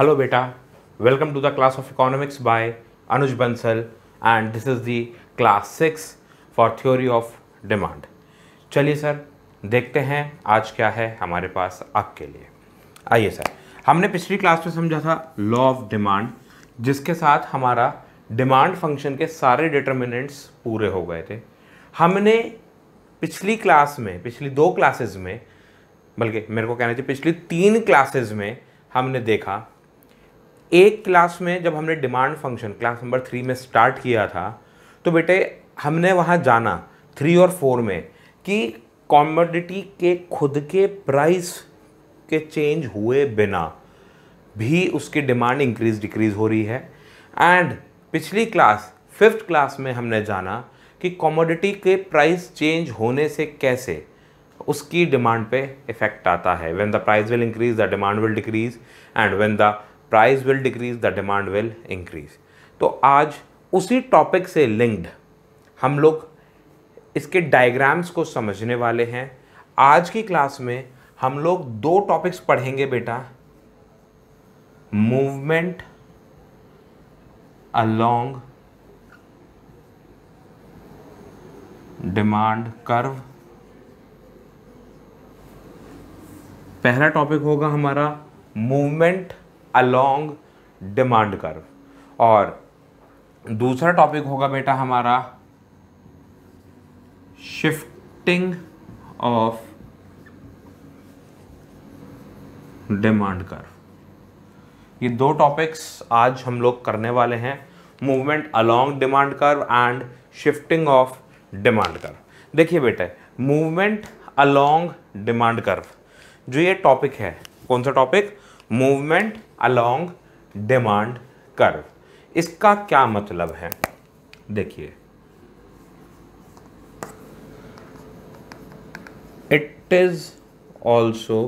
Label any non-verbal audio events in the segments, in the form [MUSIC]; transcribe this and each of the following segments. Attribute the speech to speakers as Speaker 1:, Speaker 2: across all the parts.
Speaker 1: hello बेटा welcome to the class of economics by Anuj Bansal and this is the class six for theory of demand चलिए sir देखते हैं आज क्या है हमारे पास आपके लिए आइए सर हमने पिछली क्लास में समझा था लॉ ऑफ डिमांड जिसके साथ हमारा डिमांड फंक्शन के सारे डिटर्मिनेंट्स पूरे हो गए थे हमने पिछली क्लास में पिछली दो क्लासेज में बल्कि मेरे को कहना चाहिए पिछली तीन क्लासेज में हमने देखा एक क्लास में जब हमने demand function class number three में स्टार्ट किया था तो बेटे हमने वहाँ जाना थ्री और फोर में कि कॉमोडिटी के खुद के प्राइस के चेंज हुए बिना भी उसकी डिमांड इंक्रीज डिक्रीज हो रही है एंड पिछली क्लास फिफ्थ क्लास में हमने जाना कि कॉमोडिटी के प्राइस चेंज होने से कैसे उसकी डिमांड पे इफेक्ट आता है when the price will increase the demand will decrease and when the price will decrease the demand will increase तो आज उसी टॉपिक से लिंक्ड हम लोग इसके डायग्राम्स को समझने वाले हैं आज की क्लास में हम लोग दो टॉपिक्स पढ़ेंगे बेटा मूवमेंट अलोंग डिमांड कर्व पहला टॉपिक होगा हमारा मूवमेंट अलोंग डिमांड कर्व और दूसरा टॉपिक होगा बेटा हमारा शिफ्टिंग ऑफ डिमांड कर्व ये दो टॉपिक्स आज हम लोग करने वाले हैं movement along demand curve and shifting of demand curve देखिए बेटे मूवमेंट अलोंग डिमांड कर्व जो ये टॉपिक है कौन सा topic movement along demand curve इसका क्या मतलब है देखिए it is also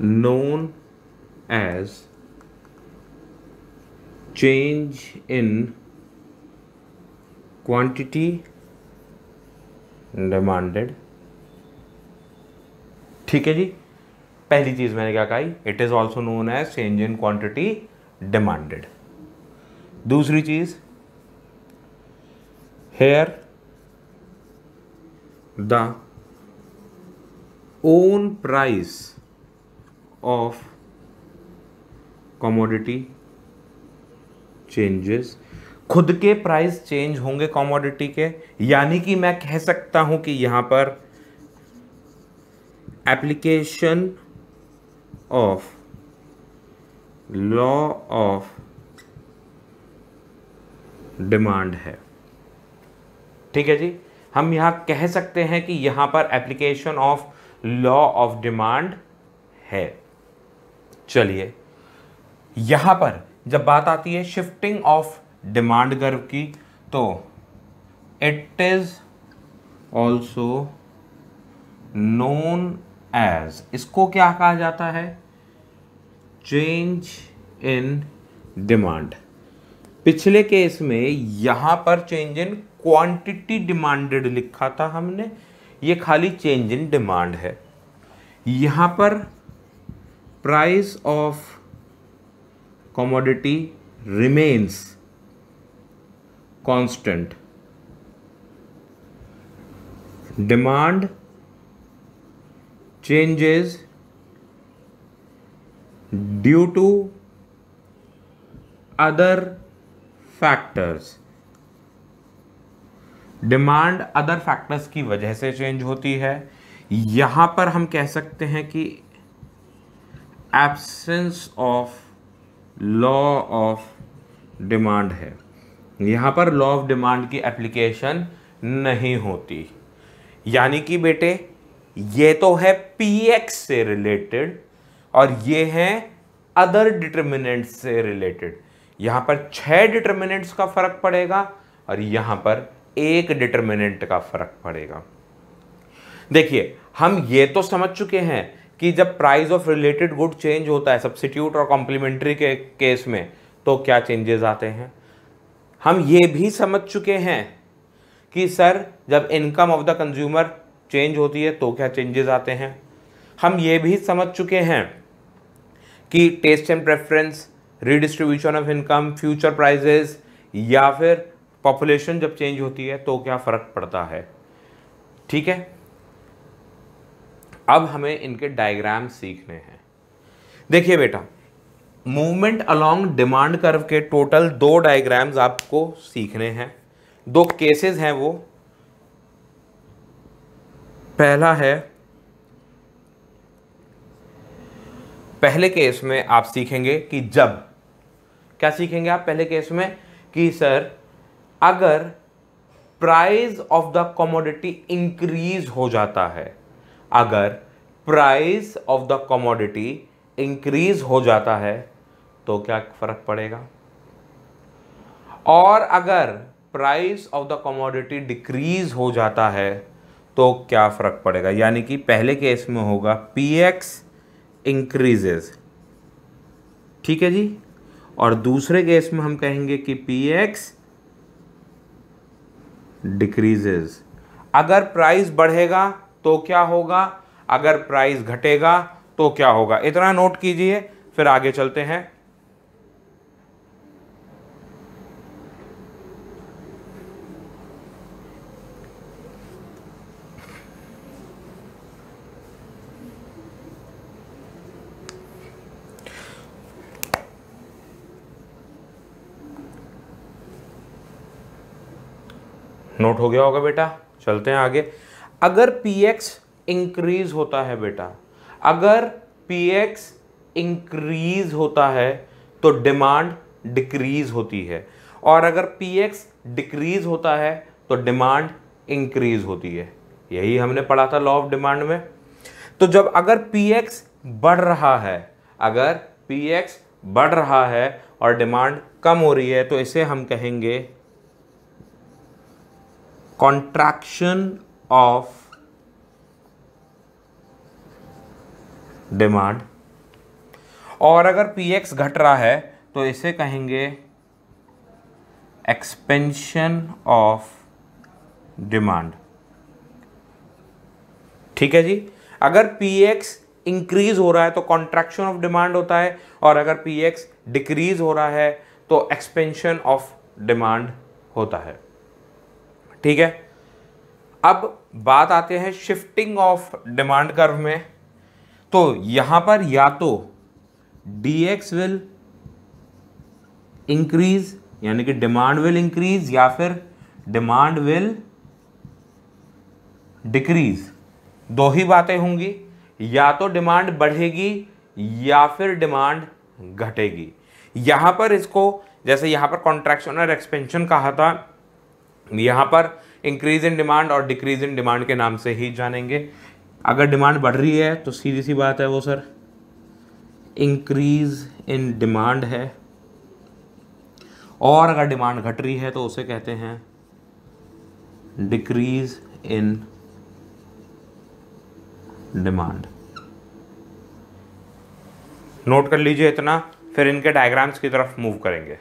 Speaker 1: known as change in quantity demanded ठीक है जी पहली चीज़ मैंने क्या कही it is also known as change in quantity demanded दूसरी चीज़ here the own price of commodity changes खुद के प्राइस चेंज होंगे कॉमोडिटी के यानी कि मैं कह सकता हूं कि यहां पर application of law of demand है ठीक है जी हम यहां कह सकते हैं कि यहां पर application of law of demand है चलिए यहां पर जब बात आती है शिफ्टिंग ऑफ डिमांड गर्व की तो it is also known as इसको क्या कहा जाता है चेंज इन डिमांड पिछले केस में यहां पर चेंज इन क्वांटिटी डिमांडेड लिखा था हमने ये खाली चेंज इन डिमांड है यहां पर price of commodity remains constant demand changes due to other factors demand other factors की वजह से चेंज होती है यहां पर हम कह सकते हैं कि absence of law of demand है यहां पर लॉ ऑफ डिमांड की एप्लीकेशन नहीं होती यानी कि बेटे ये तो है पी एक्स से रिलेटेड और ये हैं अदर डिटर्मिनेंट्स से रिलेटेड यहाँ पर छः डिटर्मिनेंट्स का फ़र्क पड़ेगा और यहाँ पर एक डिटर्मिनेंट का फ़र्क पड़ेगा देखिए हम ये तो समझ चुके हैं कि जब price of related good change होता है सब्सिट्यूट और कॉम्प्लीमेंट्री के केस में तो क्या चेंजेस आते हैं हम ये भी समझ चुके हैं कि सर जब income of the consumer change होती है तो क्या चेंजेस आते हैं हम ये भी समझ चुके हैं कि taste and preference redistribution of income future prices या फिर पॉपुलेशन जब चेंज होती है तो क्या फ़र्क पड़ता है ठीक है अब हमें इनके डायग्राम सीखने हैं देखिए बेटा मूवमेंट अलोंग डिमांड कर्व के टोटल दो डायग्राम्स आपको सीखने हैं दो केसेस हैं वो पहला है पहले केस में आप सीखेंगे कि जब क्या सीखेंगे आप पहले केस में कि सर अगर price of the commodity increase हो जाता है अगर price of the commodity increase हो जाता है तो क्या फर्क पड़ेगा और अगर price of the commodity decrease हो जाता है तो क्या फर्क पड़ेगा यानी कि पहले केस में होगा पी एक्स इंक्रीजेज ठीक है जी और दूसरे केस में हम कहेंगे कि पी एक्स डिक्रीजेज अगर प्राइस बढ़ेगा तो क्या होगा अगर प्राइस घटेगा तो क्या होगा इतना नोट कीजिए फिर आगे चलते हैं नोट हो गया होगा बेटा चलते हैं आगे अगर पी एक्स इंक्रीज होता है बेटा अगर पी एक्स इंक्रीज होता है तो डिमांड डिक्रीज होती है और अगर पी एक्स डिक्रीज होता है तो डिमांड इंक्रीज होती है यही हमने पढ़ा था लॉ ऑफ डिमांड में तो जब अगर पी एक्स बढ़ रहा है अगर पी एक्स बढ़ रहा है और डिमांड कम हो रही है तो इसे हम कहेंगे contraction of डिमांड और अगर पी एक्स घट रहा है तो इसे कहेंगे एक्सपेंशन ऑफ डिमांड ठीक है जी अगर पी एक्स इंक्रीज हो रहा है तो कॉन्ट्रैक्शन ऑफ डिमांड होता है और अगर पी एक्स डिक्रीज हो रहा है तो एक्सपेंशन ऑफ डिमांड होता है ठीक है अब बात आते हैं शिफ्टिंग ऑफ डिमांड कर्व में तो यहां पर या तो डी एक्स विल इंक्रीज यानी कि डिमांड विल इंक्रीज या फिर डिमांड विल डिक्रीज दो ही बातें होंगी या तो डिमांड बढ़ेगी या फिर डिमांड घटेगी यहां पर इसको जैसे यहां पर कॉन्ट्रैक्शन और एक्सपेंशन कहा था यहाँ पर इंक्रीज इन डिमांड और डिक्रीज इन डिमांड के नाम से ही जानेंगे अगर डिमांड बढ़ रही है तो सीधी सी बात है वो सर इंक्रीज इन डिमांड है और अगर डिमांड घट रही है तो उसे कहते हैं डिक्रीज इन डिमांड नोट कर लीजिए इतना फिर इनके डायग्राम्स की तरफ मूव करेंगे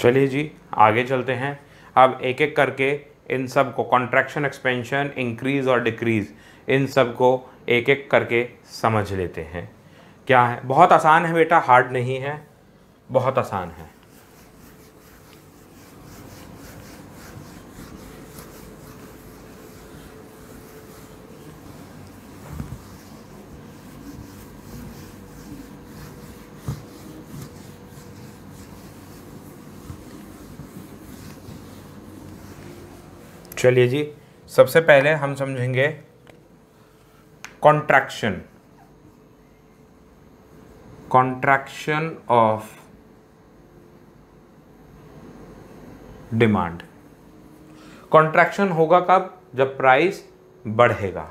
Speaker 1: चलिए जी आगे चलते हैं अब एक एक करके इन सब को कॉन्ट्रैक्शन एक्सपेंशन इंक्रीज और डिक्रीज इन सब को एक एक करके समझ लेते हैं क्या है बहुत आसान है बेटा हार्ड नहीं है बहुत आसान है चलिए जी सबसे पहले हम समझेंगे contraction contraction of demand contraction होगा कब जब प्राइस बढ़ेगा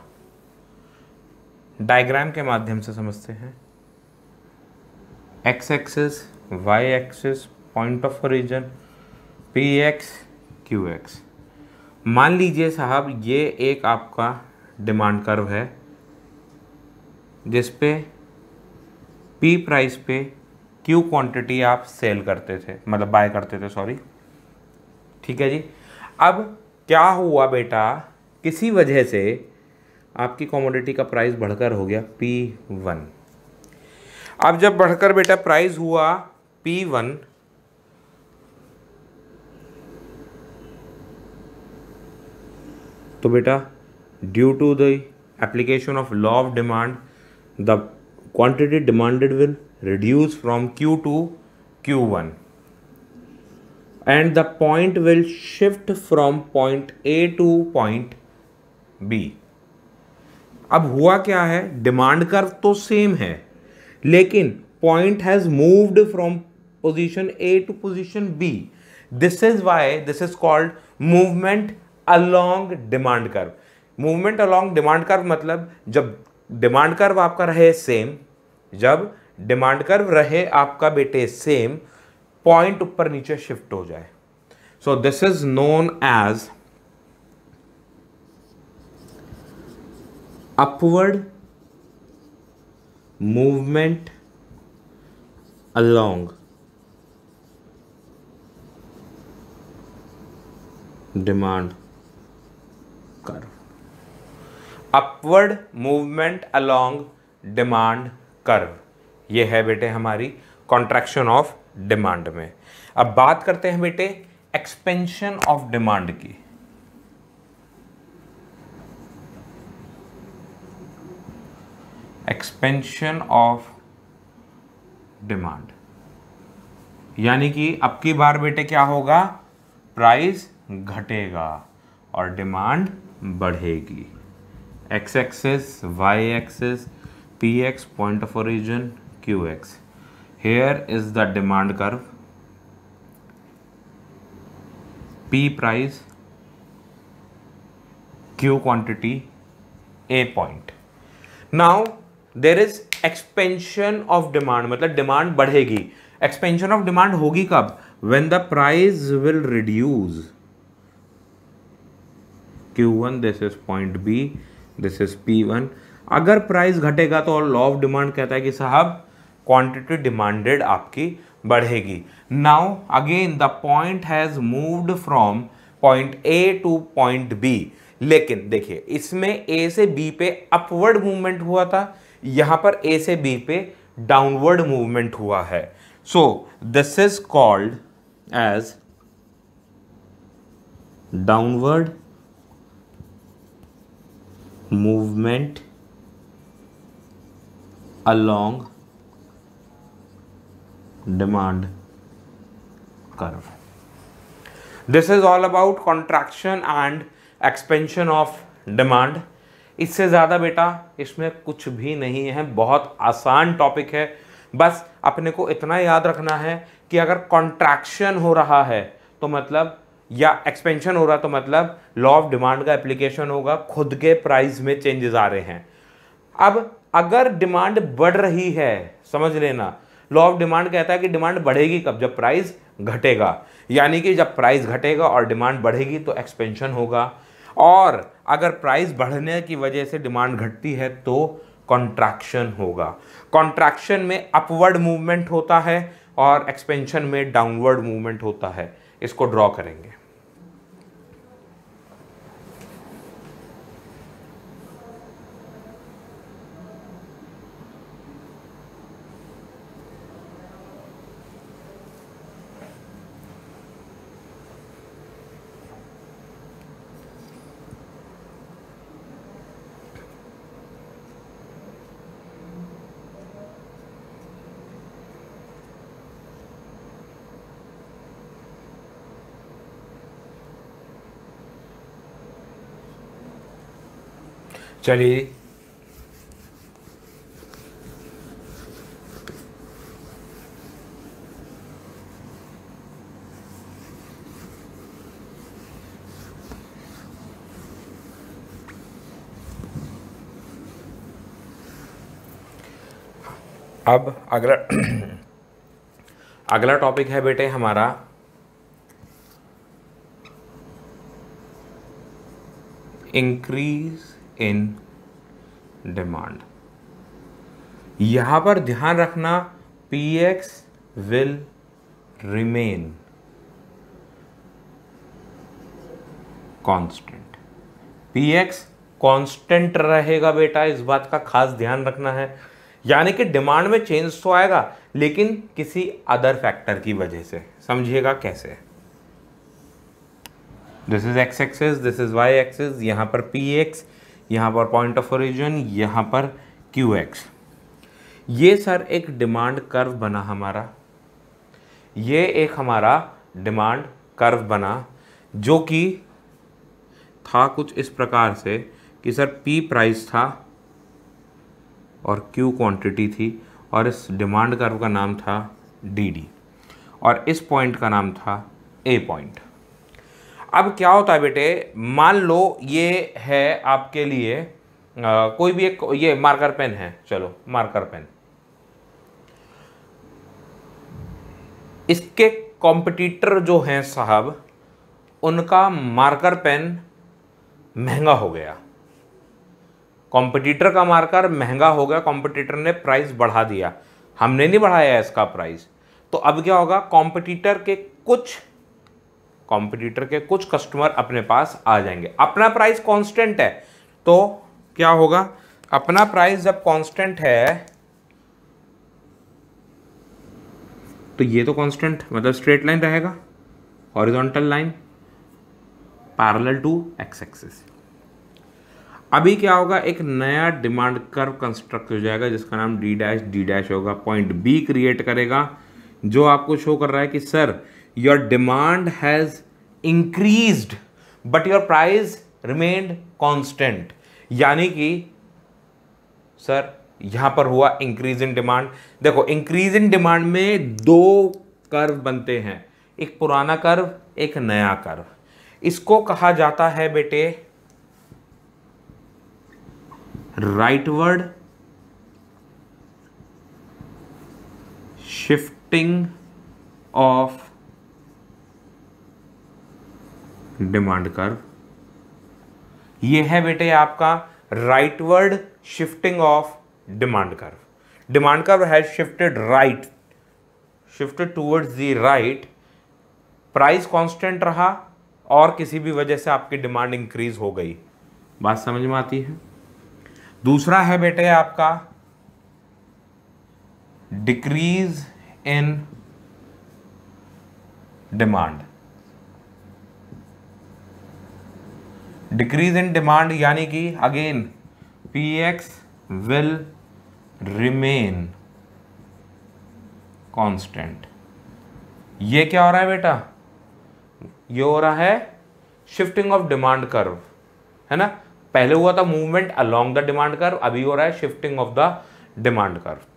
Speaker 1: डायग्राम के माध्यम से समझते हैं X axis Y axis point of origin P X Q X मान लीजिए साहब ये एक आपका डिमांड कर्व है जिस पे पी प्राइस पे क्यू क्वांटिटी आप सेल करते थे मतलब बाय करते थे सॉरी ठीक है जी अब क्या हुआ बेटा किसी वजह से आपकी कॉमोडिटी का प्राइस बढ़कर हो गया पी वन अब जब बढ़कर बेटा प्राइस हुआ पी वन तो बेटा due to the application of law of demand the quantity demanded will reduce from Q to Q one and the point will shift from point A to point B अब हुआ क्या है demand कर तो same है लेकिन point has moved from position A to position B this is why this is called movement along demand curve movement along demand curve मतलब जब डिमांड कर्व आपका रहे सेम जब डिमांड कर्व रहे आपका बेटे सेम पॉइंट ऊपर नीचे शिफ्ट हो जाए so this is known as upward movement along demand curve upward movement along demand curve ये है बेटे हमारी कॉन्ट्रैक्शन ऑफ डिमांड में अब बात करते हैं बेटे एक्सपेंशन ऑफ डिमांड की एक्सपेंशन ऑफ डिमांड यानी कि अब की बार बेटे क्या होगा प्राइस घटेगा और डिमांड बढ़ेगी X axis Y axis P X point of origin Q X here is the demand curve P price Q quantity A point now there is expansion of demand मतलब डिमांड बढ़ेगी expansion of demand होगी कब when the price will reduce Q one this is point B this is P one अगर price घटेगा तो law of demand कहता है कि साहब क्वांटिटी डिमांडेड आपकी बढ़ेगी now again the point has moved from point A to point B लेकिन देखिए इसमें ए से बी पे अपवर्ड मूवमेंट हुआ था यहां पर ए से बी पे डाउनवर्ड मूवमेंट हुआ है so this is called as downward movement along demand curve this is all about contraction and expansion of demand इससे ज़्यादा बेटा इसमें कुछ भी नहीं है बहुत आसान टॉपिक है बस अपने को इतना याद रखना है कि अगर कॉन्ट्रैक्शन हो रहा है तो मतलब या एक्सपेंशन हो रहा तो मतलब लॉ ऑफ डिमांड का एप्लीकेशन होगा खुद के प्राइस में चेंजेस आ रहे हैं अब अगर डिमांड बढ़ रही है समझ लेना लॉ ऑफ डिमांड कहता है कि डिमांड बढ़ेगी कब जब प्राइस घटेगा यानी कि जब प्राइस घटेगा और डिमांड बढ़ेगी तो एक्सपेंशन होगा और अगर प्राइस बढ़ने की वजह से डिमांड घटती है तो कॉन्ट्रैक्शन होगा कॉन्ट्रैक्शन में अपवर्ड मूवमेंट होता है और एक्सपेंशन में डाउनवर्ड मूवमेंट होता है इसको ड्रॉ करेंगे चलिए अब अगला [CLEARS THROAT] अगला टॉपिक है बेटे हमारा इंक्रीज इन डिमांड यहां पर ध्यान रखना P X will remain constant P X constant रहेगा बेटा इस बात का खास ध्यान रखना है यानी कि डिमांड में चेंज तो आएगा लेकिन किसी अदर फैक्टर की वजह से समझिएगा कैसे this is X axis this is Y axis यहां पर पी एक्स यहाँ पर पॉइंट ऑफ ओरिजिन यहाँ पर क्यू एक्स ये सर एक डिमांड कर्व बना हमारा ये एक हमारा डिमांड कर्व बना जो कि था कुछ इस प्रकार से कि सर पी प्राइस था और क्यू क्वांटिटी थी और इस डिमांड कर्व का नाम था डी डी और इस पॉइंट का नाम था ए पॉइंट अब क्या होता है बेटे मान लो ये है आपके लिए आ, कोई भी एक ये मार्कर पेन है चलो मार्कर पेन इसके कॉम्पिटिटर जो हैं साहब उनका मार्कर पेन महंगा हो गया कॉम्पिटिटर का मार्कर महंगा हो गया कॉम्पिटिटर ने प्राइस बढ़ा दिया हमने नहीं बढ़ाया इसका प्राइस तो अब क्या होगा कॉम्पिटिटर के कुछ कॉम्पिटिटर के कुछ कस्टमर अपने पास आ जाएंगे अपना प्राइस कॉन्स्टेंट है तो क्या होगा अपना प्राइस जब कॉन्स्टेंट है तो ये तो कॉन्स्टेंट मतलब स्ट्रेट लाइन रहेगा horizontal line parallel to X axis अभी क्या होगा एक नया डिमांड कर्व कंस्ट्रक्ट हो जाएगा जिसका नाम डी डैश डी डैश होगा पॉइंट बी क्रिएट करेगा जो आपको शो कर रहा है कि sir your demand has increased but your price remained constant यानी कि सर यहां पर हुआ इंक्रीज इन डिमांड देखो इंक्रीज इन डिमांड में दो कर्व बनते हैं एक पुराना कर्व एक नया कर्व इसको कहा जाता है बेटे rightward shift shifting of demand curve ये है बेटे आपका rightward shifting of demand curve demand curve has shifted right shifted towards the right price constant रहा और किसी भी वजह से आपकी डिमांड इंक्रीज हो गई बात समझ में आती है दूसरा है बेटे आपका decrease in demand decrease in demand यानी कि again P X will remain constant ये क्या हो रहा है बेटा ये हो रहा है शिफ्टिंग ऑफ डिमांड कर्व है ना पहले हुआ था movement along the demand curve अभी हो रहा है shifting of the demand curve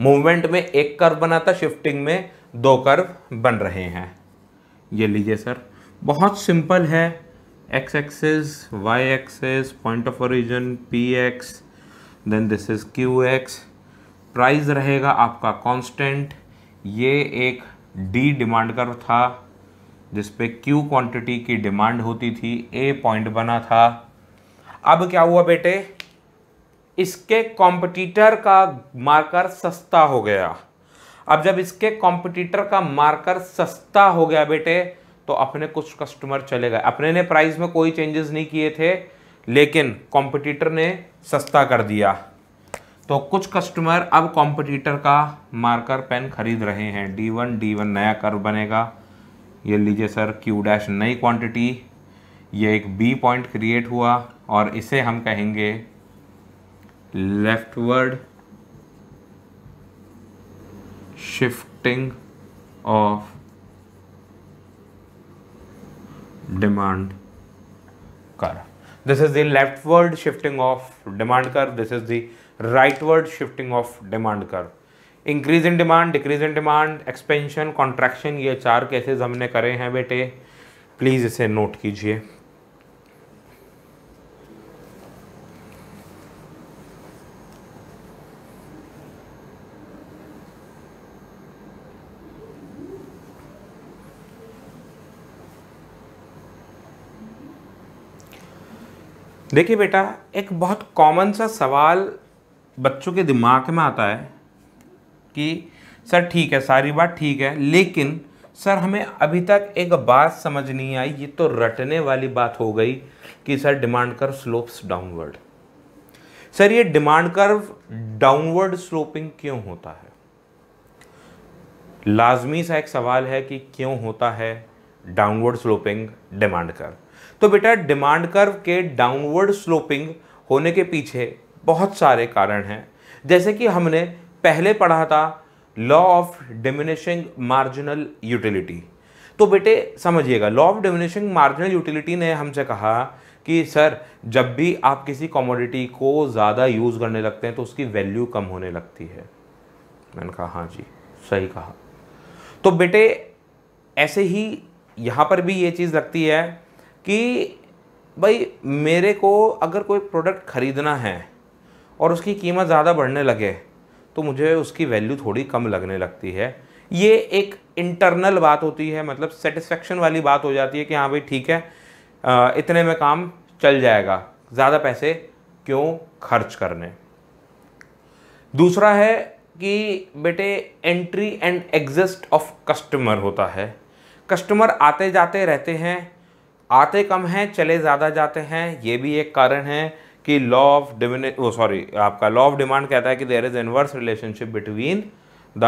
Speaker 1: movement में एक कर्व बना था शिफ्टिंग में दो कर्व बन रहे हैं ये लीजिए सर बहुत सिंपल है X axis Y axis point of origin P X then this is Q X price रहेगा आपका कांस्टेंट ये एक डी डिमांड कर्व था जिस पे क्यू क्वांटिटी की डिमांड होती थी ए पॉइंट बना था अब क्या हुआ बेटे इसके कॉम्पिटिटर का मार्कर सस्ता हो गया अब जब इसके कॉम्पिटिटर का मार्कर सस्ता हो गया बेटे तो अपने कुछ कस्टमर चले गए अपने ने प्राइस में कोई चेंजेस नहीं किए थे लेकिन कॉम्पिटिटर ने सस्ता कर दिया तो कुछ कस्टमर अब कॉम्पिटिटर का मार्कर पेन खरीद रहे हैं डी वन डी वन नया कर्व बनेगा ये लीजिए सर क्यू डैश नई क्वांटिटी ये एक बी पॉइंट क्रिएट हुआ और इसे हम कहेंगे leftward shifting of demand curve this is the leftward shifting of demand curve this is the rightward shifting of demand curve increase in demand decrease in demand expansion contraction ये चार cases हमने करे हैं बेटे प्लीज़ इसे note कीजिए देखिए बेटा एक बहुत कॉमन सा सवाल बच्चों के दिमाग में आता है कि सर ठीक है सारी बात ठीक है लेकिन सर हमें अभी तक एक बात समझ नहीं आई ये तो रटने वाली बात हो गई कि sir demand curve slopes downward sir ये डिमांड कर्व डाउनवर्ड स्लोपिंग क्यों होता है लाजमी सा एक सवाल है कि क्यों होता है डाउनवर्ड स्लोपिंग डिमांड कर्व तो बेटा डिमांड कर्व के डाउनवर्ड स्लोपिंग होने के पीछे बहुत सारे कारण हैं जैसे कि हमने पहले पढ़ा था law of diminishing marginal utility तो बेटे समझिएगा law of diminishing marginal utility ने हमसे कहा कि सर जब भी आप किसी कॉमोडिटी को ज़्यादा यूज़ करने लगते हैं तो उसकी वैल्यू कम होने लगती है मैंने कहा हाँ जी सही कहा तो बेटे ऐसे ही यहाँ पर भी ये चीज़ लगती है कि भाई मेरे को अगर कोई प्रोडक्ट ख़रीदना है और उसकी कीमत ज़्यादा बढ़ने लगे तो मुझे उसकी वैल्यू थोड़ी कम लगने लगती है ये एक इंटरनल बात होती है मतलब सेटिस्फेक्शन वाली बात हो जाती है कि हाँ भाई ठीक है इतने में काम चल जाएगा ज़्यादा पैसे क्यों खर्च करने दूसरा है कि बेटे entry and exit of customer होता है कस्टमर आते जाते रहते हैं आते कम हैं चले ज़्यादा जाते हैं ये भी एक कारण है कि लॉ ऑफ डिमिने वो सॉरी आपका लॉ ऑफ डिमांड कहता है कि there is inverse relationship between the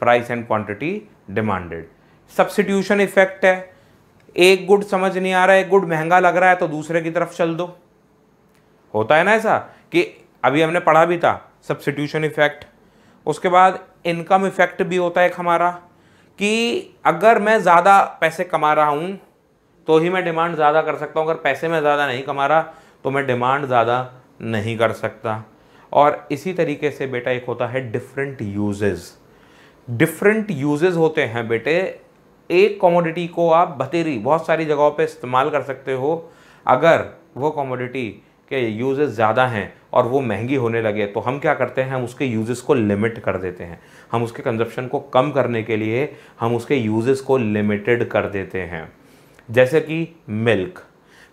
Speaker 1: price and quantity demanded substitution effect है एक गुड समझ नहीं आ रहा है एक गुड महंगा लग रहा है तो दूसरे की तरफ चल दो होता है ना ऐसा कि अभी हमने पढ़ा भी था सब्सिट्यूशन इफेक्ट उसके बाद इनकम इफेक्ट भी होता है एक हमारा कि अगर मैं ज़्यादा पैसे कमा रहा हूँ तो ही मैं डिमांड ज़्यादा कर सकता हूँ अगर पैसे में ज़्यादा नहीं कमा रहा तो मैं डिमांड ज़्यादा नहीं कर सकता और इसी तरीके से बेटा एक होता है डिफरेंट यूजेस डिफरेंट यूजेस होते हैं बेटे एक कॉमोडिटी को आप बतेरी बहुत सारी जगहों पे इस्तेमाल कर सकते हो अगर वो कॉमोडिटी के यूजेस ज़्यादा हैं और वो महंगी होने लगे तो हम क्या करते हैं हम उसके यूजेस को लिमिट कर देते हैं हम उसके कंजप्शन को कम करने के लिए हम उसके यूजेस को लिमिटेड कर देते हैं जैसे कि मिल्क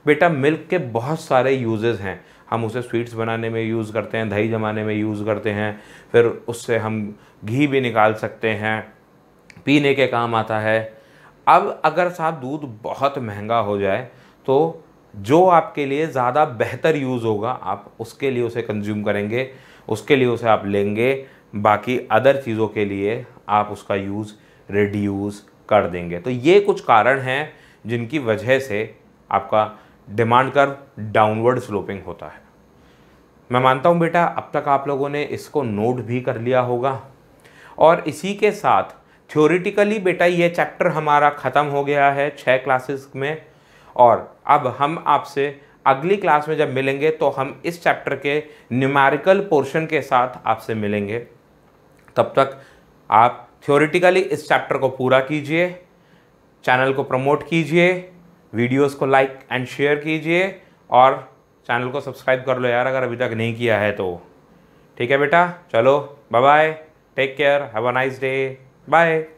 Speaker 1: बेटा मिल्क के बहुत सारे यूजेस हैं हम उसे स्वीट्स बनाने में यूज़ करते हैं दही जमाने में यूज़ करते हैं फिर उससे हम घी भी निकाल सकते हैं पीने के काम आता है अब अगर साहब दूध बहुत महंगा हो जाए तो जो आपके लिए ज़्यादा बेहतर यूज़ होगा आप उसके लिए उसे कंज्यूम करेंगे उसके लिए उसे आप लेंगे बाकी अदर चीज़ों के लिए आप उसका यूज़ रिड्यूस कर देंगे तो ये कुछ कारण हैं जिनकी वजह से आपका डिमांड कर्व डाउनवर्ड स्लोपिंग होता है मैं मानता हूँ बेटा अब तक आप लोगों ने इसको नोट भी कर लिया होगा और इसी के साथ थ्योरिटिकली बेटा ये चैप्टर हमारा ख़त्म हो गया है छः क्लासेस में और अब हम आपसे अगली क्लास में जब मिलेंगे तो हम इस चैप्टर के न्यूमेरिकल पोर्शन के साथ आपसे मिलेंगे तब तक आप थ्योरिटिकली इस चैप्टर को पूरा कीजिए चैनल को प्रमोट कीजिए वीडियोस को लाइक एंड शेयर कीजिए और चैनल को सब्सक्राइब कर लो यार अगर अभी तक नहीं किया है तो ठीक है बेटा चलो bye bye take care have a nice day bye